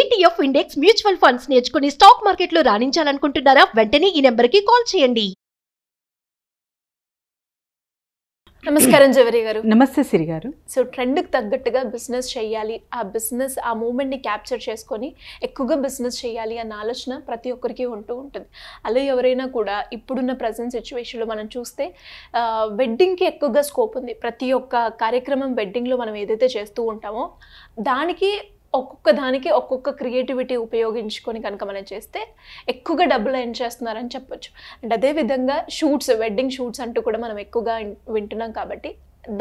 ETF index mutual funds నేర్చుకుని stock మార్కెట్లో రాణించాలనుకుంటున్నారా వెంటనే ఈ నెంబర్కి కాల్ చేయండి నమస్కారం జవరి గారు నమస్తే సిరి గారు సో ట్రెండ్కి తగ్గట్టుగా బిజినెస్ చేయాలి ఆ బిజినెస్ ఆ మూమెంట్ని క్యాప్చర్ చేసుకొని ఎక్కువగా బిజినెస్ చేయాలి అన్న ఆలోచన ప్రతి ఒక్కరికి ఉంటూ ఉంటుంది అలా ఎవరైనా కూడా ఇప్పుడున్న ప్రజెంట్ సిచ్యువేషన్లో మనం చూస్తే వెడ్డింగ్కి ఎక్కువగా స్కోప్ ఉంది ప్రతి ఒక్క కార్యక్రమం వెడ్డింగ్లో మనం ఏదైతే చేస్తూ ఉంటామో దానికి ఒక్కొక్క దానికి ఒక్కొక్క క్రియేటివిటీ ఉపయోగించుకొని కనుక మనం చేస్తే ఎక్కువగా డబ్బులు ఎర్న్ చేస్తున్నారని చెప్పొచ్చు అండ్ అదేవిధంగా షూట్స్ వెడ్డింగ్ షూట్స్ అంటూ కూడా మనం ఎక్కువగా వింటున్నాం కాబట్టి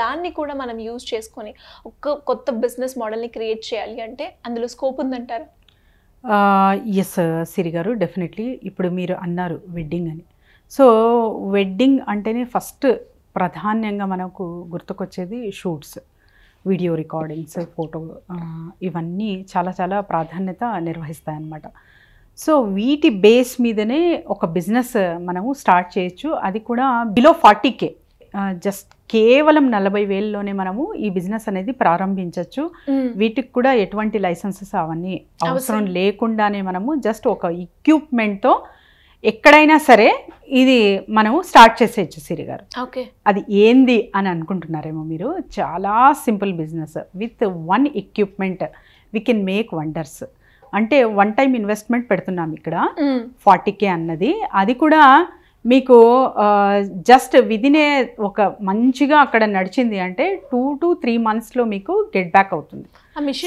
దాన్ని కూడా మనం యూజ్ చేసుకొని ఒక్క కొత్త బిజినెస్ మోడల్ని క్రియేట్ చేయాలి అంటే అందులో స్కోప్ ఉందంటారు ఎస్ సిరి గారు డెఫినెట్లీ ఇప్పుడు మీరు అన్నారు వెడ్డింగ్ అని సో వెడ్డింగ్ అంటేనే ఫస్ట్ ప్రధాన్యంగా మనకు గుర్తుకొచ్చేది షూట్స్ వీడియో రికార్డింగ్స్ ఫోటో ఇవన్నీ చాలా చాలా ప్రాధాన్యత నిర్వహిస్తాయన్నమాట సో వీటి బేస్ మీదనే ఒక బిజినెస్ మనము స్టార్ట్ చేయొచ్చు అది కూడా బిలో ఫార్టీ కే జస్ట్ కేవలం నలభై వేలలోనే మనము ఈ బిజినెస్ అనేది ప్రారంభించవచ్చు వీటికి కూడా ఎటువంటి లైసెన్సెస్ అవన్నీ అవసరం లేకుండానే మనము జస్ట్ ఒక ఎక్విప్మెంట్తో ఎక్కడైనా సరే ఇది మనము స్టార్ట్ చేసేయచ్చు సిరి గారు ఓకే అది ఏంది అని అనుకుంటున్నారేమో మీరు చాలా simple business with one equipment we can make wonders అంటే వన్ టైం ఇన్వెస్ట్మెంట్ పెడుతున్నాం ఇక్కడ ఫార్టీ కే అన్నది అది కూడా మీకు జస్ట్ విదినే ఒక మంచిగా అక్కడ నడిచింది అంటే టూ టు త్రీ మంత్స్లో మీకు గెట్ బ్యాక్ అవుతుంది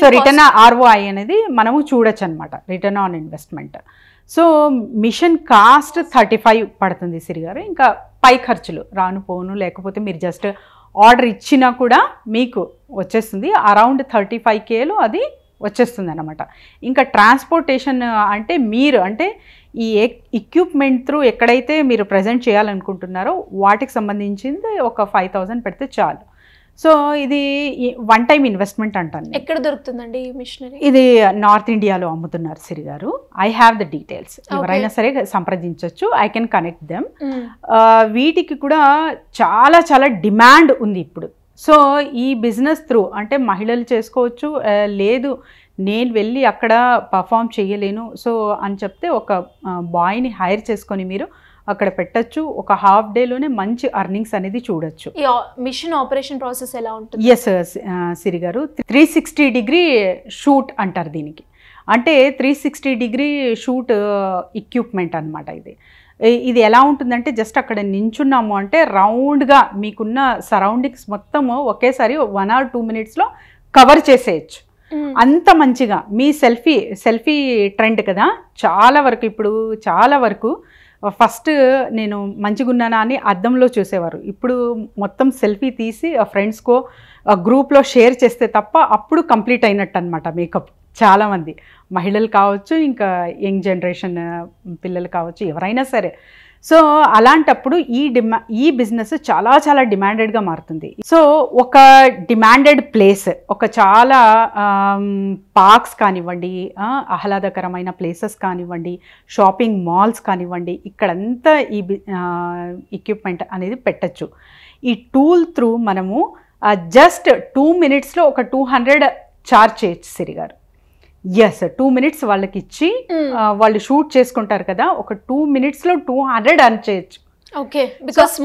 సో రిటర్న్ ఆర్ఓఐ అనేది మనము చూడొచ్చు అనమాట return on investment so machine cost thirty five పడుతుంది సిరిగారు ఇంకా పై ఖర్చులు రాను పోను లేకపోతే మీరు జస్ట్ ఆర్డర్ ఇచ్చినా కూడా మీకు వచ్చేస్తుంది అరౌండ్ థర్టీ ఫైవ్ కేలో అది వచ్చేస్తుంది అనమాట ఇంకా ట్రాన్స్పోర్టేషన్ అంటే మీరు అంటే ఈ ఎక్విప్మెంట్ త్రూ ఎక్కడైతే మీరు ప్రజెంట్ చేయాలనుకుంటున్నారో వాటికి సంబంధించింది ఒక ఫైవ్ థౌజండ్ పెడితే చాలు సో ఇది వన్ టైం ఇన్వెస్ట్మెంట్ అంటాను ఎక్కడ దొరుకుతుందండి మిషనరీ ఇది నార్త్ ఇండియాలో అమ్ముతున్నారు సిరి గారు ఐ హ్యావ్ ద డీటెయిల్స్ ఎవరైనా సరే సంప్రదించవచ్చు ఐ కెన్ కనెక్ట్ దెమ్ వీటికి కూడా చాలా చాలా డిమాండ్ ఉంది ఇప్పుడు సో ఈ బిజినెస్ త్రూ అంటే మహిళలు చేసుకోవచ్చు లేదు నేను వెళ్ళి అక్కడ పర్ఫామ్ చేయలేను సో అని చెప్తే ఒక బాయ్ని హైర్ చేసుకొని మీరు అక్కడ పెట్టచ్చు ఒక హాఫ్ డేలోనే మంచి అర్నింగ్స్ అనేది చూడొచ్చు మిషన్ ఆపరేషన్ ప్రాసెస్ ఎలా ఉంటుంది ఎస్ సిరి గారు త్రీ సిక్స్టీ డిగ్రీ షూట్ అంటారు దీనికి అంటే three sixty degree shoot equipment అనమాట ఇది ఇది ఎలా ఉంటుందంటే జస్ట్ అక్కడ నించున్నాము అంటే రౌండ్గా మీకున్న సరౌండింగ్స్ మొత్తము ఒకేసారి వన్ ఆర్ టూ మినిట్స్లో కవర్ చేసేయచ్చు అంత మంచిగా మీ సెల్ఫీ సెల్ఫీ ట్రెండ్ కదా చాలా వరకు ఇప్పుడు చాలా వరకు ఫస్ట్ నేను మంచిగున్నానా అని అద్దంలో చూసేవారు ఇప్పుడు మొత్తం సెల్ఫీ తీసి ఆ ఫ్రెండ్స్కో గ్రూప్లో షేర్ చేస్తే తప్ప అప్పుడు కంప్లీట్ అయినట్టు అనమాట మేకప్ చాలామంది మహిళలు కావచ్చు ఇంకా యంగ్ జనరేషన్ పిల్లలు కావచ్చు ఎవరైనా సరే సో అలాంటప్పుడు ఈ డిమా ఈ బిజినెస్ చాలా చాలా డిమాండెడ్గా మారుతుంది సో ఒక డిమాండెడ్ ప్లేస్ ఒక చాలా పార్క్స్ కానివ్వండి ఆహ్లాదకరమైన ప్లేసెస్ కానివ్వండి షాపింగ్ మాల్స్ కానివ్వండి ఇక్కడంతా ఈ ఎక్విప్మెంట్ అనేది పెట్టచ్చు ఈ టూల్ త్రూ మనము జస్ట్ టూ మినిట్స్లో ఒక టూ హండ్రెడ్ చార్జ్ చేయొచ్చు సిరిగారు ఎస్ టూ మినిట్స్ వాళ్ళకి ఇచ్చి వాళ్ళు షూట్ చేసుకుంటారు కదా ఒక టూ మినిట్స్లో టూ హండ్రెడ్ అర్న్ చేయొచ్చు ఓకే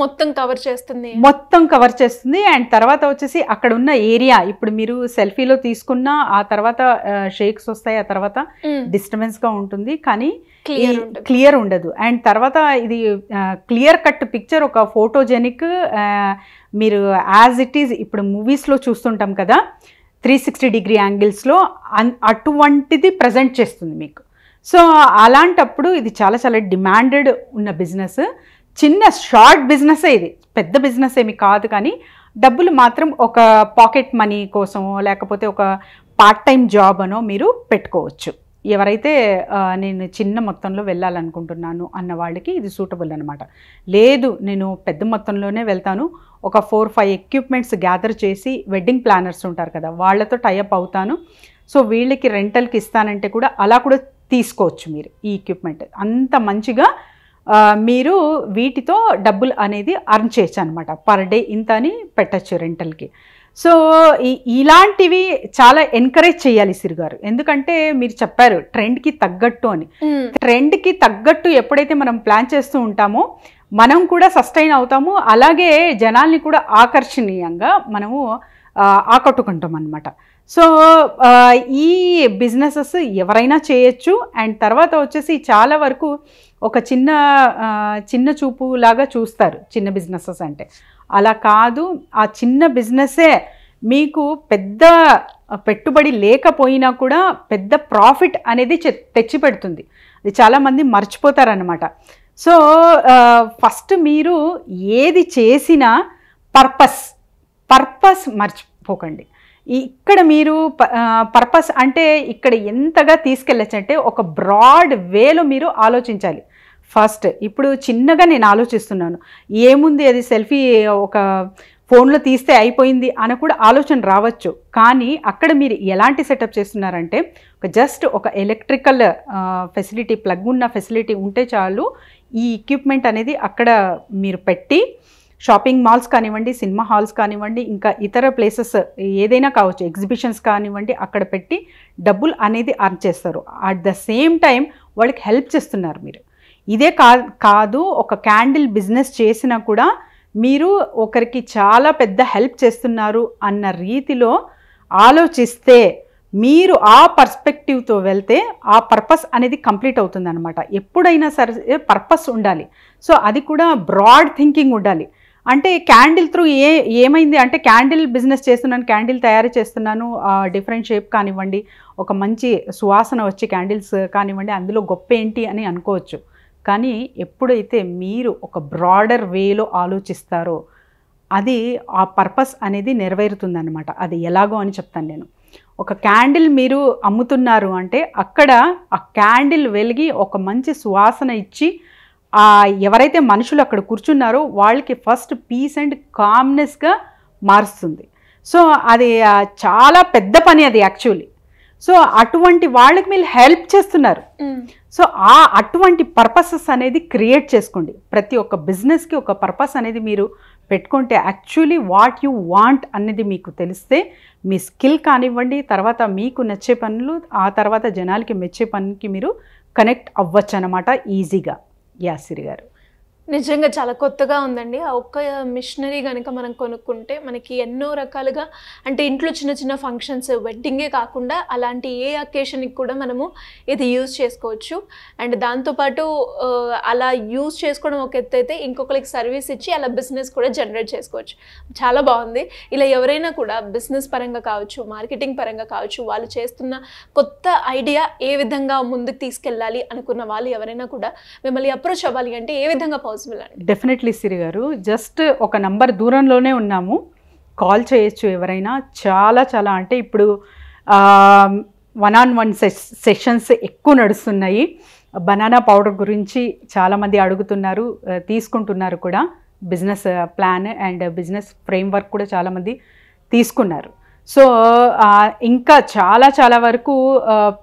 మొత్తం కవర్ చేస్తుంది మొత్తం కవర్ చేస్తుంది అండ్ తర్వాత వచ్చేసి అక్కడ ఉన్న ఏరియా ఇప్పుడు మీరు సెల్ఫీలో తీసుకున్న ఆ తర్వాత షేక్స్ వస్తాయి ఆ తర్వాత డిస్టర్బెన్స్ hmm. గా ఉంటుంది కానీ క్లియర్ ఉండదు అండ్ తర్వాత ఇది క్లియర్ కట్ పిక్చర్ ఒక ఫోటోజెనిక్ మీరు యాజ్ ఇట్ ఈజ్ ఇప్పుడు మూవీస్లో చూస్తుంటాం కదా త్రీ సిక్స్టీ డిగ్రీ యాంగిల్స్లో అటువంటిది ప్రజెంట్ చేస్తుంది మీకు సో అలాంటప్పుడు ఇది చాలా చాలా డిమాండెడ్ ఉన్న బిజినెస్ చిన్న షార్ట్ బిజినెసే ఇది పెద్ద బిజినెస్ ఏమి కాదు కానీ డబ్బులు మాత్రం ఒక పాకెట్ మనీ కోసమో లేకపోతే ఒక పార్ట్ టైం జాబ్ అనో మీరు పెట్టుకోవచ్చు ఎవరైతే నేను చిన్న మొత్తంలో వెళ్ళాలనుకుంటున్నాను అన్న వాళ్ళకి ఇది సూటబుల్ అనమాట లేదు నేను పెద్ద మొత్తంలోనే వెళ్తాను ఒక ఫోర్ ఫైవ్ ఎక్విప్మెంట్స్ గ్యాదర్ చేసి వెడ్డింగ్ ప్లానర్స్ ఉంటారు కదా వాళ్ళతో టైఅప్ అవుతాను సో వీళ్ళకి రెంటల్కి ఇస్తానంటే కూడా అలా కూడా తీసుకోవచ్చు మీరు ఈ ఎక్విప్మెంట్ అంత మంచిగా మీరు వీటితో డబ్బులు అనేది అర్న్ చేయొచ్చు అనమాట పర్ డే ఇంత అని పెట్టచ్చు రెంటల్కి సో ఇలాంటివి చాలా ఎంకరేజ్ చేయాలి సిరిగారు ఎందుకంటే మీరు చెప్పారు ట్రెండ్కి తగ్గట్టు అని ట్రెండ్కి తగ్గట్టు ఎప్పుడైతే మనం ప్లాన్ చేస్తూ ఉంటామో మనం కూడా సస్టైన్ అవుతాము అలాగే జనాల్ని కూడా ఆకర్షణీయంగా మనము ఆకట్టుకుంటాం అనమాట సో ఈ బిజినెసెస్ ఎవరైనా చేయొచ్చు అండ్ తర్వాత వచ్చేసి చాలా వరకు ఒక చిన్న చిన్న చూపు లాగా చూస్తారు చిన్న బిజినెసెస్ అంటే అలా కాదు ఆ చిన్న బిజినెసే మీకు పెద్ద పెట్టుబడి లేకపోయినా కూడా పెద్ద ప్రాఫిట్ అనేది తెచ్చిపెడుతుంది అది చాలామంది మర్చిపోతారనమాట సో ఫస్ట్ మీరు ఏది చేసినా పర్పస్ పర్పస్ మర్చిపోకండి ఇక్కడ మీరు పర్పస్ అంటే ఇక్కడ ఎంతగా అంటే ఒక బ్రాడ్ వేలో మీరు ఆలోచించాలి ఫస్ట్ ఇప్పుడు చిన్నగా నేను ఆలోచిస్తున్నాను ఏముంది అది సెల్ఫీ ఒక ఫోన్లో తీస్తే అయిపోయింది అని కూడా ఆలోచన రావచ్చు కానీ అక్కడ మీరు ఎలాంటి సెటప్ చేస్తున్నారంటే జస్ట్ ఒక ఎలక్ట్రికల్ ఫెసిలిటీ ప్లగ్ ఉన్న ఫెసిలిటీ ఉంటే చాలు ఈ ఎక్విప్మెంట్ అనేది అక్కడ మీరు పెట్టి షాపింగ్ మాల్స్ కానివ్వండి సినిమా హాల్స్ కానివ్వండి ఇంకా ఇతర ప్లేసెస్ ఏదైనా కావచ్చు ఎగ్జిబిషన్స్ కానివ్వండి అక్కడ పెట్టి డబ్బులు అనేది అర్న్ చేస్తారు అట్ ద సేమ్ టైం వాళ్ళకి హెల్ప్ చేస్తున్నారు మీరు ఇదే కా కాదు ఒక క్యాండిల్ బిజినెస్ చేసినా కూడా మీరు ఒకరికి చాలా పెద్ద హెల్ప్ చేస్తున్నారు అన్న రీతిలో ఆలోచిస్తే మీరు ఆ పర్స్పెక్టివ్తో వెళ్తే ఆ పర్పస్ అనేది కంప్లీట్ అవుతుందన్నమాట ఎప్పుడైనా సరే పర్పస్ ఉండాలి సో అది కూడా బ్రాడ్ థింకింగ్ ఉండాలి అంటే క్యాండిల్ త్రూ ఏ ఏమైంది అంటే క్యాండిల్ బిజినెస్ చేస్తున్నాను క్యాండిల్ తయారు చేస్తున్నాను డిఫరెంట్ షేప్ కానివ్వండి ఒక మంచి సువాసన వచ్చే క్యాండిల్స్ కానివ్వండి అందులో గొప్ప ఏంటి అని అనుకోవచ్చు కానీ ఎప్పుడైతే మీరు ఒక బ్రాడర్ వేలో ఆలోచిస్తారో అది ఆ పర్పస్ అనేది నెరవేరుతుందన్నమాట అది ఎలాగో అని చెప్తాను నేను ఒక క్యాండిల్ మీరు అమ్ముతున్నారు అంటే అక్కడ ఆ క్యాండిల్ వెలిగి ఒక మంచి సువాసన ఇచ్చి ఆ ఎవరైతే మనుషులు అక్కడ కూర్చున్నారో వాళ్ళకి ఫస్ట్ పీస్ అండ్ కామ్నెస్గా మారుస్తుంది సో అది చాలా పెద్ద పని అది యాక్చువల్లీ సో అటువంటి వాళ్ళకి మీరు హెల్ప్ చేస్తున్నారు సో ఆ అటువంటి పర్పసెస్ అనేది క్రియేట్ చేసుకోండి ప్రతి ఒక్క బిజినెస్కి ఒక పర్పస్ అనేది మీరు పెట్టుకుంటే యాక్చువల్లీ వాట్ యు వాంట్ అనేది మీకు తెలిస్తే మీ స్కిల్ కానివ్వండి తర్వాత మీకు నచ్చే పనులు ఆ తర్వాత జనాలకి మెచ్చే పనికి మీరు కనెక్ట్ అవ్వచ్చు అనమాట ఈజీగా యాసిరి గారు నిజంగా చాలా కొత్తగా ఉందండి ఆ ఒక్క మిషనరీ కనుక మనం కొనుక్కుంటే మనకి ఎన్నో రకాలుగా అంటే ఇంట్లో చిన్న చిన్న ఫంక్షన్స్ వెడ్డింగే కాకుండా అలాంటి ఏ అకేషన్కి కూడా మనము ఇది యూజ్ చేసుకోవచ్చు అండ్ దాంతోపాటు అలా యూజ్ చేసుకోవడం ఒక ఎత్తు అయితే ఇంకొకరికి సర్వీస్ ఇచ్చి అలా బిజినెస్ కూడా జనరేట్ చేసుకోవచ్చు చాలా బాగుంది ఇలా ఎవరైనా కూడా బిజినెస్ పరంగా కావచ్చు మార్కెటింగ్ పరంగా కావచ్చు వాళ్ళు చేస్తున్న కొత్త ఐడియా ఏ విధంగా ముందుకు తీసుకెళ్ళాలి అనుకున్న వాళ్ళు ఎవరైనా కూడా మిమ్మల్ని అప్రోచ్ అవ్వాలి అంటే ఏ విధంగా పాసిబుల్ అండి డెఫినెట్లీ సిరి గారు జస్ట్ ఒక నంబర్ దూరంలోనే ఉన్నాము కాల్ చేయొచ్చు ఎవరైనా చాలా చాలా అంటే ఇప్పుడు వన్ ఆన్ వన్ సెషన్స్ ఎక్కువ నడుస్తున్నాయి బనానా పౌడర్ గురించి చాలామంది అడుగుతున్నారు తీసుకుంటున్నారు కూడా business plan and business framework కూడా చాలామంది తీసుకున్నారు సో ఇంకా చాలా చాలా వరకు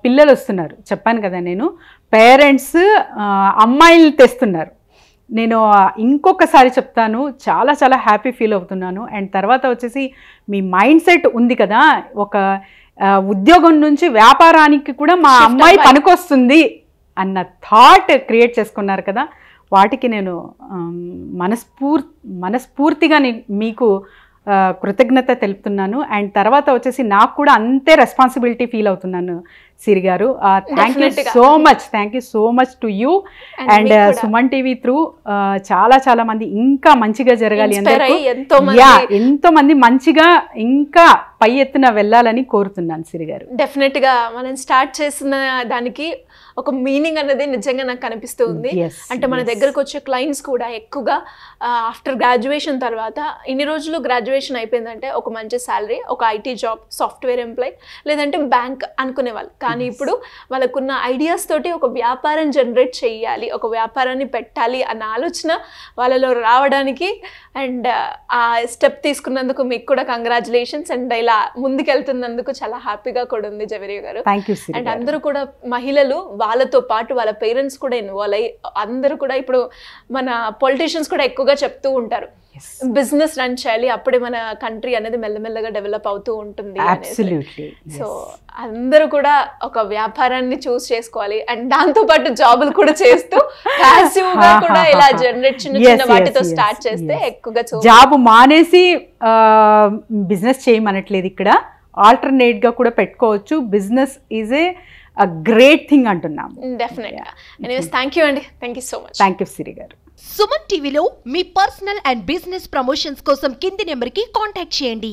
పిల్లలు వస్తున్నారు చెప్పాను కదా నేను పేరెంట్స్ అమ్మాయిలు తెస్తున్నారు నేను ఇంకొకసారి చెప్తాను చాలా చాలా హ్యాపీ ఫీల్ అవుతున్నాను అండ్ తర్వాత వచ్చేసి మీ మైండ్ సెట్ ఉంది కదా ఒక ఉద్యోగం నుంచి వ్యాపారానికి కూడా మా అమ్మాయి పనికొస్తుంది అన్న థాట్ క్రియేట్ చేసుకున్నారు కదా వాటికి నేను మనస్ఫూర్ మనస్ఫూర్తిగా మీకు కృతజ్ఞత తెలుపుతున్నాను అండ్ తర్వాత వచ్చేసి నాకు కూడా అంతే రెస్పాన్సిబిలిటీ ఫీల్ అవుతున్నాను Siri garu thank you so much thank you so much to you and Suman TV through చాలా చాలా మంది ఇంకా మంచిగా జరగాలి అందరూ ఎంతో మంది మంచిగా ఇంకా పై ఎత్తున వెళ్ళాలని కోరుతున్నాను సిరి గారు డెఫినెట్ గా మనం స్టార్ట్ చేసిన దానికి ఒక మీనింగ్ అనేది నిజంగా నాకు కనిపిస్తూ ఉంది అంటే మన దగ్గరకు వచ్చే క్లయింట్స్ కూడా ఎక్కువగా ఆఫ్టర్ గ్రాడ్యుయేషన్ తర్వాత ఇన్ని రోజులు గ్రాడ్యుయేషన్ అయిపోయిందంటే ఒక మంచి శాలరీ ఒక ఐటీ జాబ్ సాఫ్ట్వేర్ ఎంప్లాయ్ లేదంటే బ్యాంక్ అనుకునే వాళ్ళు కానీ ఇప్పుడు వాళ్ళకున్న ఐడియాస్ తోటి ఒక వ్యాపారం జనరేట్ చేయాలి ఒక వ్యాపారాన్ని పెట్టాలి అన్న ఆలోచన వాళ్ళలో రావడానికి అండ్ ఆ స్టెప్ తీసుకున్నందుకు మీకు కూడా కంగ్రాచులేషన్స్ అండ్ ఇలా ముందుకెళ్తున్నందుకు చాలా హ్యాపీగా కూడా ఉంది జవరి గారు అండ్ అందరూ కూడా మహిళలు వాళ్ళతో పాటు వాళ్ళ పేరెంట్స్ కూడా ఇన్వాల్వ్ అయ్యి అందరూ కూడా ఇప్పుడు మన పొలిటీషియన్స్ కూడా ఎక్కువగా చెప్తూ ఉంటారు బిజినెస్ రన్ చేయాలి అప్పుడే మన కంట్రీ అనేది మెల్లమెల్లగా డెవలప్ అవుతూ ఉంటుంది సో అందరూ కూడా ఒక వ్యాపారాన్ని చూస్ చేసుకోవాలి అండ్ దాంతో పాటు జాబులు కూడా చేస్తూ కూడా ఇలా జనరేట్ చిన్న చిన్న వాటితో స్టార్ట్ చేస్తే ఎక్కువగా జాబ్ మానేసి బిజినెస్ చేయమనట్లేదు ఇక్కడ ఆల్టర్నేట్ గా కూడా పెట్టుకోవచ్చు business is a great thing అంటున్నాం థ్యాంక్ యూ అండి thank you thank you Siri garu Suman టీవీలో మీ పర్సనల్ అండ్ బిజినెస్ ప్రమోషన్స్ కోసం కింది నెంబర్కి కాంటాక్ట్ చేయండి